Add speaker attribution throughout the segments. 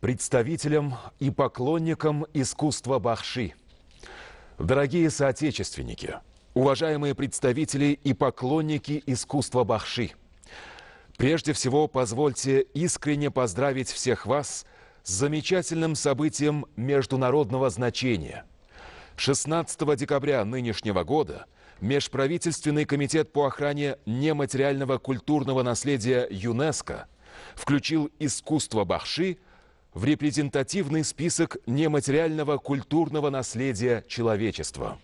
Speaker 1: представителям и поклонникам искусства Бахши. Дорогие соотечественники, уважаемые представители и поклонники искусства Бахши, прежде всего позвольте искренне поздравить всех вас с замечательным событием международного значения. 16 декабря нынешнего года – Межправительственный комитет по охране нематериального культурного наследия ЮНЕСКО включил искусство Бахши в репрезентативный список нематериального культурного наследия человечества.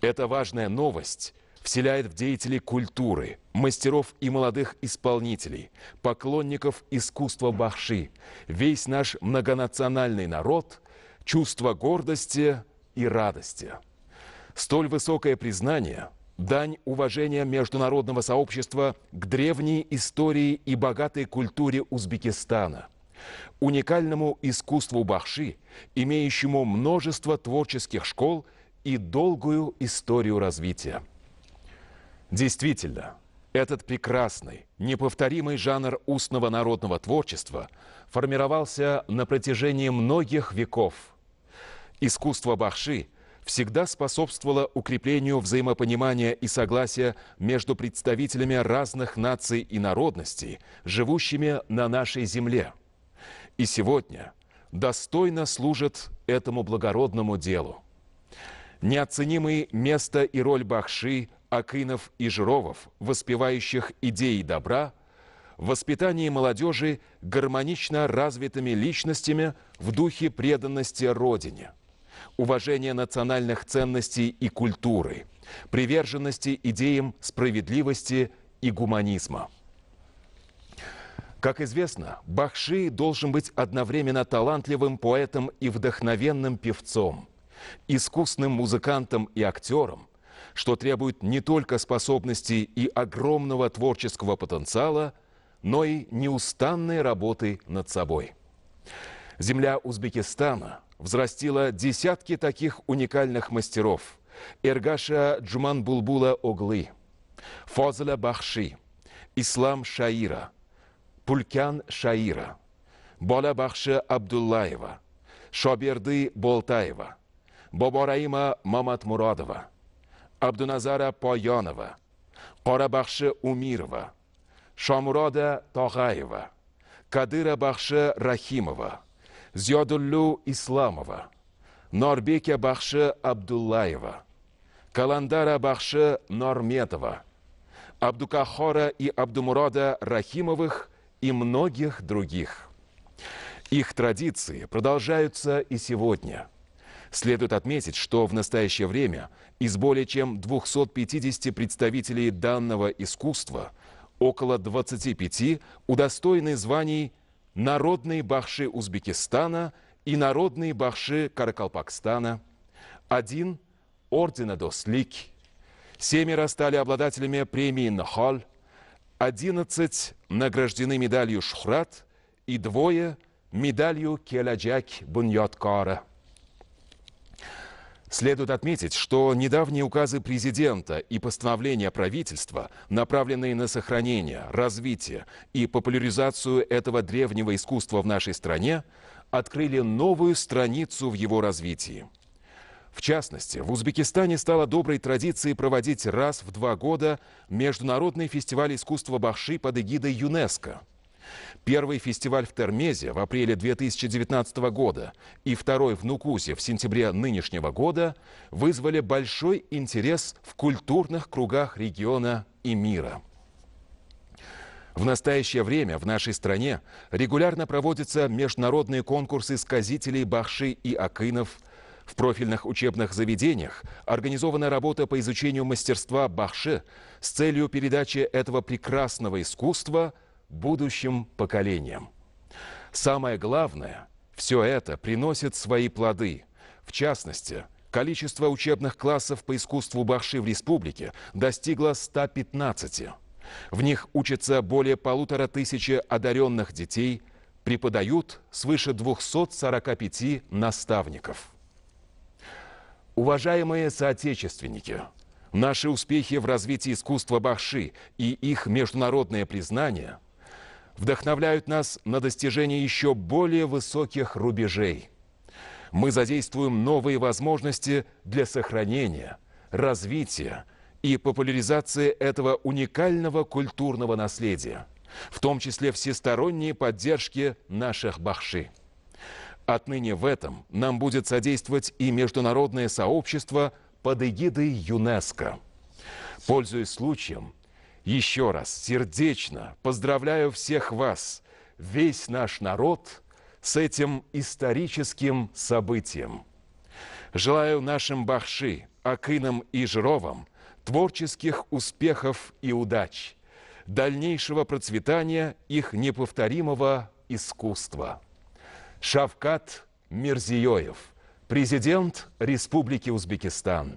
Speaker 1: Эта важная новость вселяет в деятелей культуры, мастеров и молодых исполнителей, поклонников искусства Бахши, весь наш многонациональный народ, чувство гордости и радости. Столь высокое признание – дань уважения международного сообщества к древней истории и богатой культуре Узбекистана – уникальному искусству Бахши, имеющему множество творческих школ и долгую историю развития. Действительно, этот прекрасный, неповторимый жанр устного народного творчества формировался на протяжении многих веков. Искусство Бахши – всегда способствовало укреплению взаимопонимания и согласия между представителями разных наций и народностей, живущими на нашей земле – и сегодня достойно служат этому благородному делу. Неоценимые место и роль Бахши, Акинов и Жировов, воспевающих идеи добра, в воспитании молодежи гармонично развитыми личностями в духе преданности Родине, уважения национальных ценностей и культуры, приверженности идеям справедливости и гуманизма. Как известно, Бахши должен быть одновременно талантливым поэтом и вдохновенным певцом, искусным музыкантом и актером, что требует не только способностей и огромного творческого потенциала, но и неустанной работы над собой. Земля Узбекистана взрастила десятки таких уникальных мастеров. Эргаша Джуман Булбула Оглы, Фозаля Бахши, Ислам Шаира – pulkan shaira bolabaxshi abdullayeva shobirdi boltayeva boboraima mamatmurodova abdunazara poyonova qorabaxshi umirova shomuroda tog'ayeva qadirabaxshi Рахимова, ziyodullu Исламова, norbeka baxshi abdullayeva kalandara baxshi normetova abdukahora и Абдумурода рахимовых и многих других. Их традиции продолжаются и сегодня. Следует отметить, что в настоящее время из более чем 250 представителей данного искусства около 25 удостоены званий «Народные бахши Узбекистана» и «Народные бахши Каракалпакстана», один – ордена Дослик, семеро стали обладателями премии «Нахаль», одиннадцать награждены медалью «Шхрат» и двое – медалью «Келаджак Буньоткара». Следует отметить, что недавние указы президента и постановления правительства, направленные на сохранение, развитие и популяризацию этого древнего искусства в нашей стране, открыли новую страницу в его развитии. В частности, в Узбекистане стало доброй традицией проводить раз в два года Международный фестиваль искусства Бахши под эгидой ЮНЕСКО. Первый фестиваль в Термезе в апреле 2019 года и второй в Нукузе в сентябре нынешнего года вызвали большой интерес в культурных кругах региона и мира. В настоящее время в нашей стране регулярно проводятся международные конкурсы сказителей Бахши и Акынов – в профильных учебных заведениях организована работа по изучению мастерства бахше с целью передачи этого прекрасного искусства будущим поколениям. Самое главное, все это приносит свои плоды. В частности, количество учебных классов по искусству бахши в республике достигло 115. В них учатся более полутора тысячи одаренных детей, преподают свыше 245 наставников. Уважаемые соотечественники, наши успехи в развитии искусства Бахши и их международное признание вдохновляют нас на достижение еще более высоких рубежей. Мы задействуем новые возможности для сохранения, развития и популяризации этого уникального культурного наследия, в том числе всесторонней поддержки наших Бахши. Отныне в этом нам будет содействовать и международное сообщество под эгидой ЮНЕСКО. Пользуясь случаем, еще раз сердечно поздравляю всех вас, весь наш народ, с этим историческим событием. Желаю нашим Бахши, Акынам и Жировам творческих успехов и удач, дальнейшего процветания их неповторимого искусства. Шавкат Мирзиёев, президент Республики Узбекистан.